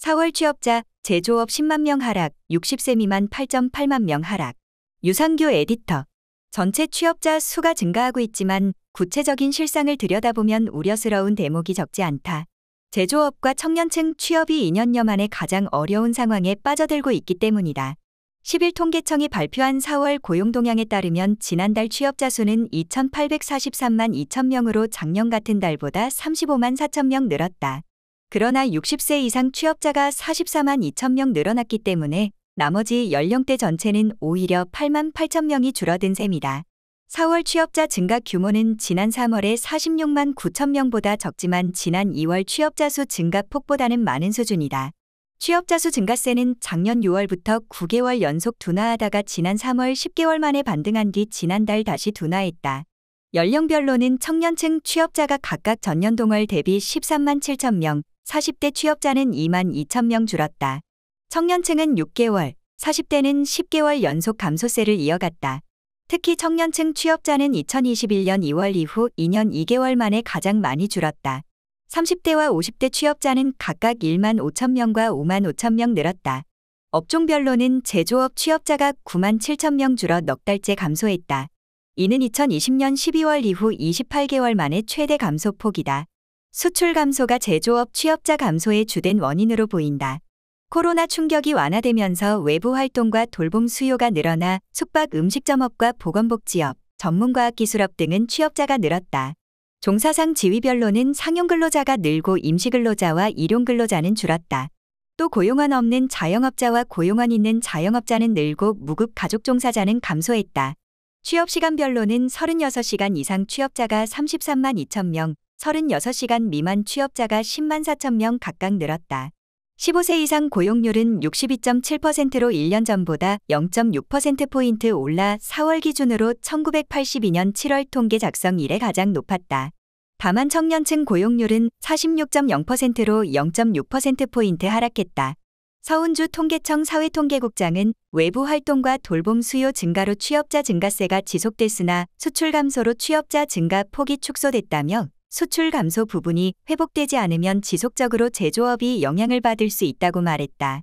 4월 취업자 제조업 10만 명 하락, 60세 미만 8.8만 명 하락. 유상규 에디터. 전체 취업자 수가 증가하고 있지만 구체적인 실상을 들여다보면 우려스러운 대목이 적지 않다. 제조업과 청년층 취업이 2년여 만에 가장 어려운 상황에 빠져들고 있기 때문이다. 10일 통계청이 발표한 4월 고용 동향에 따르면 지난달 취업자 수는 2,843만 2천 명으로 작년 같은 달보다 35만 4천 명 늘었다. 그러나 60세 이상 취업자가 44만 2천 명 늘어났기 때문에 나머지 연령대 전체는 오히려 8만 8천 명이 줄어든 셈이다. 4월 취업자 증가 규모는 지난 3월에 46만 9천 명보다 적지만 지난 2월 취업자 수 증가 폭보다는 많은 수준이다. 취업자 수 증가세는 작년 6월부터 9개월 연속 둔화하다가 지난 3월 10개월 만에 반등한 뒤 지난달 다시 둔화했다. 연령별로는 청년층 취업자가 각각 전년 동월 대비 13만 7천 명, 40대 취업자는 2만 2천 명 줄었다. 청년층은 6개월, 40대는 10개월 연속 감소세를 이어갔다. 특히 청년층 취업자는 2021년 2월 이후 2년 2개월 만에 가장 많이 줄었다. 30대와 50대 취업자는 각각 1만 5천 명과 5만 5천 명 늘었다. 업종별로는 제조업 취업자가 9만 7천 명 줄어 넉 달째 감소했다. 이는 2020년 12월 이후 28개월 만의 최대 감소폭이다. 수출 감소가 제조업 취업자 감소의 주된 원인으로 보인다. 코로나 충격이 완화되면서 외부 활동과 돌봄 수요가 늘어나 숙박 음식점업과 보건복지업, 전문과학기술업 등은 취업자가 늘었다. 종사상 지위별로는 상용 근로자가 늘고 임시 근로자와 일용 근로자는 줄었다. 또 고용원 없는 자영업자와 고용원 있는 자영업자는 늘고 무급 가족 종사자는 감소했다. 취업시간별로는 36시간 이상 취업자가 33만 2천 명, 36시간 미만 취업자가 10만 4천 명 각각 늘었다. 15세 이상 고용률은 62.7%로 1년 전보다 0.6%포인트 올라 4월 기준으로 1982년 7월 통계 작성 이래 가장 높았다. 다만 청년층 고용률은 46.0%로 0.6%포인트 하락했다. 서운주 통계청 사회통계국장은 외부 활동과 돌봄 수요 증가로 취업자 증가세가 지속됐으나 수출 감소로 취업자 증가 폭이 축소됐다며 수출 감소 부분이 회복되지 않으면 지속적으로 제조업이 영향을 받을 수 있다고 말했다.